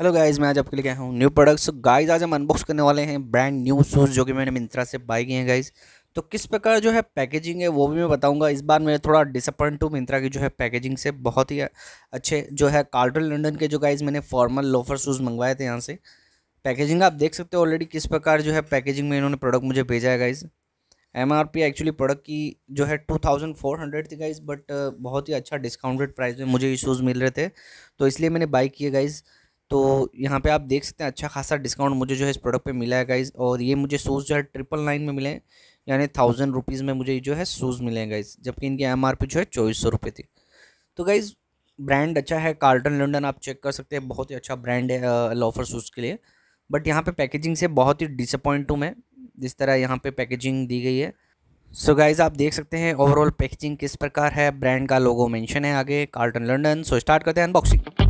hello guys मैं आज आपके लिए आया हूँ न्यू प्रोडक्ट्स गाइज आज हम अनबॉक्स करने वाले हैं ब्रांड न्यू शूज़ जो कि मैंने मिंत्रा से बाई किए हैं गाइज तो किस प्रकार जो है पैकेजिंग है वो भी मैं बताऊंगा इस बार मैं थोड़ा डिसअपॉइंट हूँ मिंत्रा की जो है पैकेजिंग से बहुत ही अच्छे जो है कार्टन लंडन के जो गाइज मैंने फॉर्मल लोफर शूज़ मंगवाए थे यहाँ से पैकेजिंग आप देख सकते हो ऑलरेडी किस प्रकार जो है पैकेजिंग में इन्होंने प्रोडक्ट मुझे भेजा है guys M R P actually product की जो है टू थाउजेंड फोर हंड्रेड थी गाइज़ बट बहुत ही अच्छा डिस्काउंटेड प्राइस में मुझे ये शूज़ मिल रहे थे तो इसलिए मैंने बाई किए गाइज़ तो यहाँ पे आप देख सकते हैं अच्छा खासा डिस्काउंट मुझे जो है इस प्रोडक्ट पे मिला है गाइज़ और ये मुझे शूज़ जो है ट्रिपल नाइन में मिले यानी थाउजेंड रुपीज़ में मुझे जो है शूज़ मिले हैं गाइज़ जबकि इनकी एम जो है चौबीस सौ रुपये थी तो गाइज़ ब्रांड अच्छा है कार्टन लंडन आप चेक कर सकते हैं बहुत ही अच्छा ब्रांड है लॉफर शूज़ के लिए बट यहाँ पर पैकेजिंग से बहुत ही डिसअपॉइंट हूँ मैं जिस तरह यहाँ पर पैकेजिंग दी गई है सो so गाइज आप देख सकते हैं ओवरऑल पैकेजिंग किस प्रकार है ब्रांड का लोगो मेंशन है आगे कार्टन लंडन सो स्टार्ट करते हैं अनबॉक्सिंग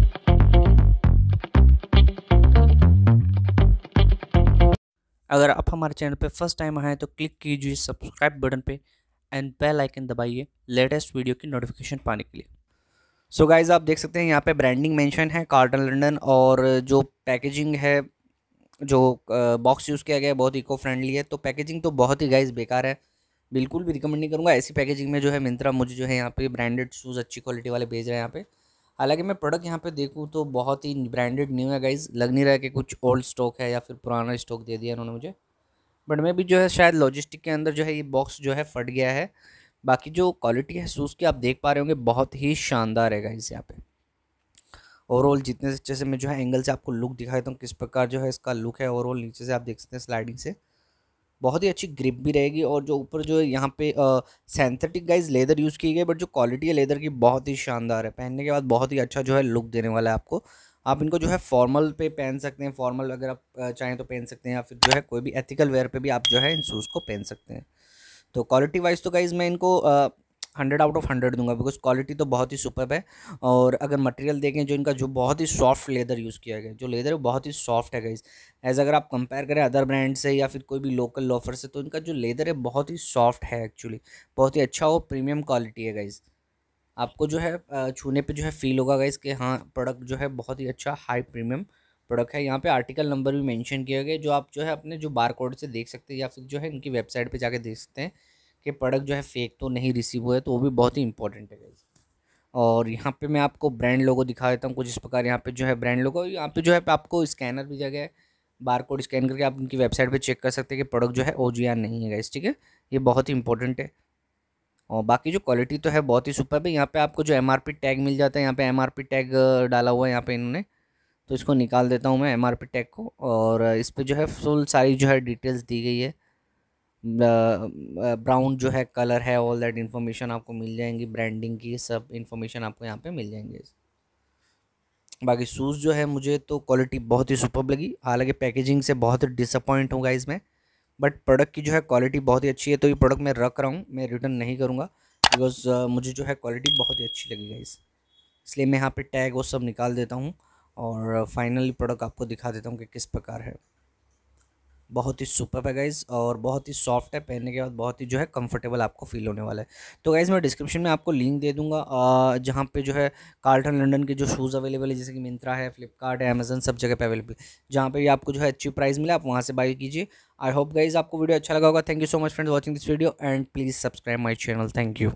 अगर आप हमारे चैनल पर फर्स्ट टाइम आए तो क्लिक कीजिए सब्सक्राइब बटन पर एंड बेल आइकन दबाइए लेटेस्ट वीडियो की नोटिफिकेशन पाने के लिए सो so गाइज आप देख सकते हैं यहाँ पे ब्रांडिंग मेंशन है कार्टन लंडन और जो पैकेजिंग है जो बॉक्स यूज़ किया गया है बहुत इको फ्रेंडली है तो पैकेजिंग तो बहुत ही गाइज बेकार है बिल्कुल भी रिकमेंड नहीं करूँगा ऐसी पैकेजिंग में जो है मिंत्रा मुझे जो है यहाँ पे ब्रांडेड शूज़ अच्छी क्वालिटी वाले भेज रहे हैं यहाँ पर हालांकि मैं प्रोडक्ट यहाँ पे देखूँ तो बहुत ही ब्रांडेड न्यू है गाइज लग नहीं रहा है कि कुछ ओल्ड स्टॉक है या फिर पुराना स्टॉक दे दिया इन्होंने मुझे बट मैं भी जो है शायद लॉजिस्टिक के अंदर जो है ये बॉक्स जो है फट गया है बाकी जो क्वालिटी है शूज़ की आप देख पा रहे होंगे बहुत ही शानदार है गाइज यहाँ पर ओवरऑल जितने अच्छे से मैं जो है एंगल से आपको लुक दिखा देता हूँ किस प्रकार जो है इसका लुक है ओवरऑल नीचे से आप देख सकते हैं स्लाइडिंग से बहुत ही अच्छी ग्रिप भी रहेगी और जो ऊपर जो यहाँ पे सेंथेटिक गाइज लेदर यूज़ की गई बट जो क्वालिटी है लेदर की बहुत ही शानदार है पहनने के बाद बहुत ही अच्छा जो है लुक देने वाला है आपको आप इनको जो है फॉर्मल पे पहन सकते हैं फॉर्मल अगर आप चाहें तो पहन सकते हैं या फिर जो है कोई भी एथिकल वेयर पे भी आप जो है इन शूज़ को पहन सकते हैं तो क्वालिटी वाइज तो गाइज़ मैं इनको हंड्रेड आउट ऑफ हंड्रेड दूंगा बिकॉज क्वालिटी तो बहुत ही सुपर है और अगर मटेरियल देखें जो इनका जो बहुत ही सॉफ्ट लेदर यूज़ किया गया जो लेदर है बहुत ही सॉफ्ट है गाइज एज अगर आप कंपेयर करें अदर ब्रांड से या फिर कोई भी लोकल लॉफर से तो इनका जो लेदर है बहुत ही सॉफ्ट है एक्चुअली बहुत ही अच्छा और प्रीमियम क्वालिटी है गाइज़ आपको जो है छूने पे जो है फील होगा गाइज़ कि हाँ प्रोडक्ट जो है बहुत ही अच्छा हाई प्रीमियम प्रोडक्ट है यहाँ पे आर्टिकल नंबर भी मेंशन किया गया जो आप जो है अपने जो बार कोड से देख सकते हैं या फिर जो है इनकी वेबसाइट पे जाके देख सकते हैं कि प्रोडक्ट जो है फेक तो नहीं रिसीव हुए तो वो भी बहुत ही इंपॉर्टेंट है गाइज और यहाँ पे मैं आपको ब्रांड लोगो दिखा देता हूँ कुछ इस प्रकार यहाँ पे जो है ब्रांड लोगो यहाँ पे जो है आपको स्कैनर भी जगह है बार कोड स्कैन करके आप उनकी वेबसाइट पे चेक कर सकते हैं कि प्रोडक्ट जो है ओ जी आर नहीं है गाइज ठीक है ये बहुत ही इंपॉर्टेंट है और बाकी जो क्वालिटी तो है बहुत ही सुपर है यहाँ पर आपको जो एम आर पी टैग मिल जाता है यहाँ पर एम आर पी टैग डाला हुआ है यहाँ पर इन्होंने तो इसको निकाल देता हूँ मैं एम आर पी टैग को और इस पर जो है फुल सारी जो है डिटेल्स दी गई है ब्राउन जो है कलर है ऑल दैट इन्फॉर्मेशन आपको मिल जाएंगी ब्रांडिंग की सब इन्फॉर्मेशन आपको यहाँ पे मिल जाएंगे बाकी शूज़ जो है मुझे तो क्वालिटी बहुत ही सुपर लगी हालांकि पैकेजिंग से बहुत डिसअपॉइंट हूँ गाइज़ मैं बट प्रोडक्ट की जो है क्वालिटी बहुत ही अच्छी है तो ये प्रोडक्ट मैं रख रहा हूँ मैं रिटर्न नहीं करूँगा बिकॉज uh, मुझे जो है क्वालिटी बहुत ही अच्छी लगी गाइज़ इसलिए मैं यहाँ पे टैग वो सब निकाल देता हूँ और फाइनली प्रोडक्ट आपको दिखा देता हूँ कि किस प्रकार है बहुत ही सुपर है गाइज़ और बहुत ही सॉफ्ट है पहनने के बाद बहुत ही जो है कंफर्टेबल आपको फील होने वाला है तो गाइज़ मैं डिस्क्रिप्शन में आपको लिंक दे दूंगा जहाँ पे जो है कार्टन लंडन के जो शूज़ अवेलेबल है जैसे कि मिंत्रा है फ्लिपकार्ट है अमेजन सब जगह पे अवेलेबल जहाँ पे भी आपको जो है अच्छी प्राइस मिले आप वहाँ से बाई कीजिए आई होप गाइज़ आपको वीडियो अच्छा लगा होगा thank you so much friends watching this video and please subscribe my channel thank you